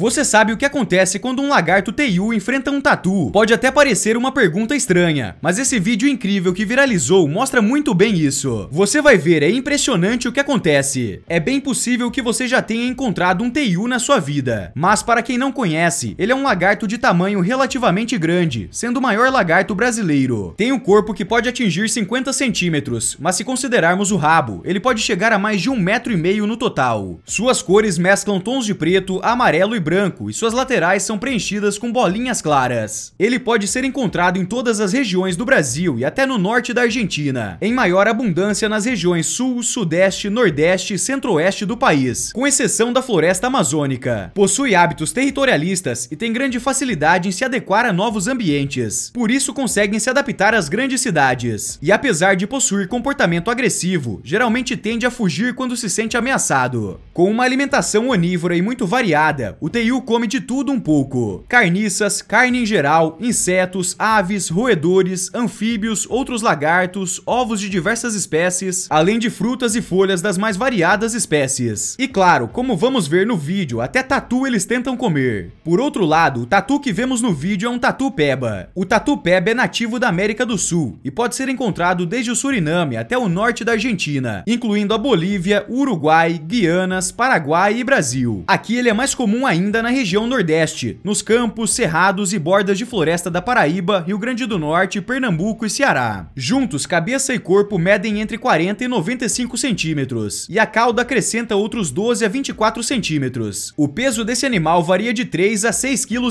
Você sabe o que acontece quando um lagarto Teiu enfrenta um tatu? Pode até parecer uma pergunta estranha, mas esse vídeo incrível que viralizou mostra muito bem isso. Você vai ver, é impressionante o que acontece. É bem possível que você já tenha encontrado um Teiu na sua vida, mas para quem não conhece, ele é um lagarto de tamanho relativamente grande, sendo o maior lagarto brasileiro. Tem um corpo que pode atingir 50 centímetros, mas se considerarmos o rabo, ele pode chegar a mais de um metro e meio no total. Suas cores mesclam tons de preto, amarelo e branco branco e suas laterais são preenchidas com bolinhas claras. Ele pode ser encontrado em todas as regiões do Brasil e até no norte da Argentina, em maior abundância nas regiões sul, sudeste, nordeste e centro-oeste do país, com exceção da floresta amazônica. Possui hábitos territorialistas e tem grande facilidade em se adequar a novos ambientes, por isso conseguem se adaptar às grandes cidades. E apesar de possuir comportamento agressivo, geralmente tende a fugir quando se sente ameaçado. Com uma alimentação onívora e muito variada, o o come de tudo um pouco. Carniças, carne em geral, insetos, aves, roedores, anfíbios, outros lagartos, ovos de diversas espécies, além de frutas e folhas das mais variadas espécies. E claro, como vamos ver no vídeo, até tatu eles tentam comer. Por outro lado, o tatu que vemos no vídeo é um tatu peba. O tatu peba é nativo da América do Sul e pode ser encontrado desde o Suriname até o norte da Argentina, incluindo a Bolívia, Uruguai, Guianas, Paraguai e Brasil. Aqui ele é mais comum ainda ainda na região Nordeste, nos campos, cerrados e bordas de floresta da Paraíba, Rio Grande do Norte, Pernambuco e Ceará. Juntos, cabeça e corpo medem entre 40 e 95 centímetros, e a cauda acrescenta outros 12 a 24 centímetros. O peso desse animal varia de 3 a 6,5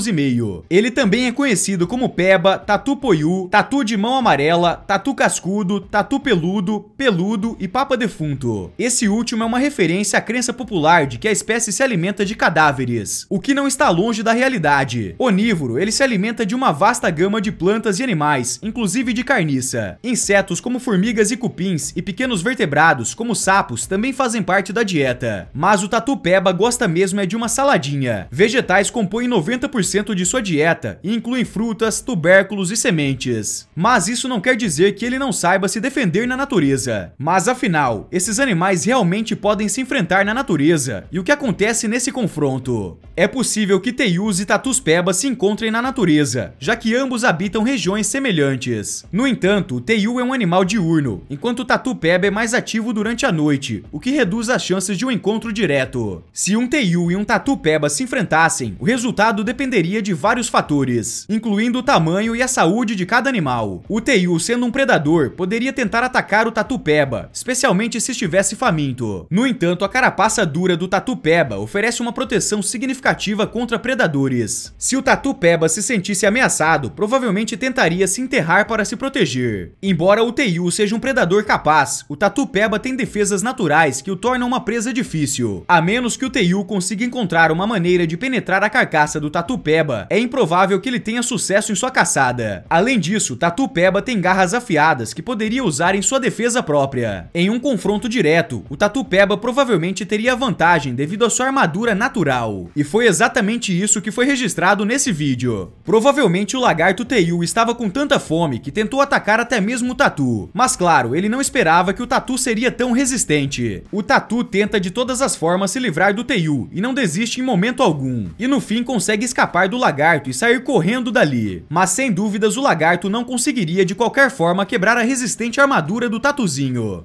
kg. Ele também é conhecido como peba, tatu poiu, tatu de mão amarela, tatu cascudo, tatu peludo, peludo e papa defunto. Esse último é uma referência à crença popular de que a espécie se alimenta de cadáveres o que não está longe da realidade. Onívoro, ele se alimenta de uma vasta gama de plantas e animais, inclusive de carniça. Insetos como formigas e cupins e pequenos vertebrados como sapos também fazem parte da dieta. Mas o Tatupeba gosta mesmo é de uma saladinha. Vegetais compõem 90% de sua dieta e incluem frutas, tubérculos e sementes. Mas isso não quer dizer que ele não saiba se defender na natureza. Mas afinal, esses animais realmente podem se enfrentar na natureza e o que acontece nesse confronto? É possível que Teius e Peba se encontrem na natureza, já que ambos habitam regiões semelhantes. No entanto, o Teiu é um animal diurno, enquanto o Peba é mais ativo durante a noite, o que reduz as chances de um encontro direto. Se um Teiu e um tatu Peba se enfrentassem, o resultado dependeria de vários fatores, incluindo o tamanho e a saúde de cada animal. O Teiu, sendo um predador, poderia tentar atacar o tatu Peba, especialmente se estivesse faminto. No entanto, a carapaça dura do tatu Peba oferece uma proteção significativa significativa contra predadores. Se o Tatu-Peba se sentisse ameaçado, provavelmente tentaria se enterrar para se proteger. Embora o Teiu seja um predador capaz, o Tatu-Peba tem defesas naturais que o tornam uma presa difícil. A menos que o Teiu consiga encontrar uma maneira de penetrar a carcaça do Tatu-Peba, é improvável que ele tenha sucesso em sua caçada. Além disso, Tatu-Peba tem garras afiadas que poderia usar em sua defesa própria. Em um confronto direto, o Tatu-Peba provavelmente teria vantagem devido à sua armadura natural, e foi exatamente isso que foi registrado nesse vídeo. Provavelmente o lagarto Teiu estava com tanta fome que tentou atacar até mesmo o Tatu, mas claro, ele não esperava que o Tatu seria tão resistente. O Tatu tenta de todas as formas se livrar do Teiu e não desiste em momento algum, e no fim consegue escapar do lagarto e sair correndo dali. Mas sem dúvidas o lagarto não conseguiria de qualquer forma quebrar a resistente armadura do Tatuzinho.